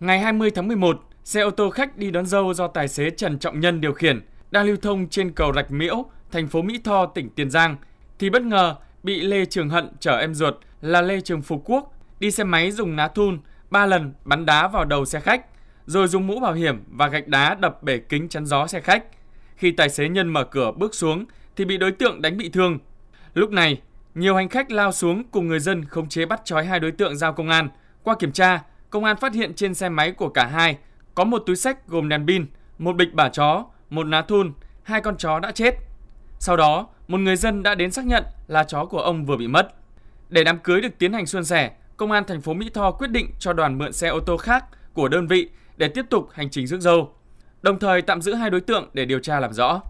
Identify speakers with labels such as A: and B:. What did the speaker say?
A: Ngày 20 tháng 11, xe ô tô khách đi đón dâu do tài xế Trần Trọng Nhân điều khiển đang lưu thông trên cầu Rạch Miễu, thành phố Mỹ Tho, tỉnh Tiền Giang thì bất ngờ bị Lê Trường Hận chở em ruột là Lê Trường Phục Quốc đi xe máy dùng ná thun ba lần bắn đá vào đầu xe khách, rồi dùng mũ bảo hiểm và gạch đá đập bể kính chắn gió xe khách. Khi tài xế nhân mở cửa bước xuống thì bị đối tượng đánh bị thương. Lúc này, nhiều hành khách lao xuống cùng người dân khống chế bắt trói hai đối tượng giao công an. Qua kiểm tra, công an phát hiện trên xe máy của cả hai có một túi sách gồm đèn pin, một bịch bả chó, một ná thun, hai con chó đã chết. Sau đó, một người dân đã đến xác nhận là chó của ông vừa bị mất. Để đám cưới được tiến hành suôn sẻ, công an thành phố Mỹ Tho quyết định cho đoàn mượn xe ô tô khác của đơn vị để tiếp tục hành trình rước dâu. Đồng thời tạm giữ hai đối tượng để điều tra làm rõ.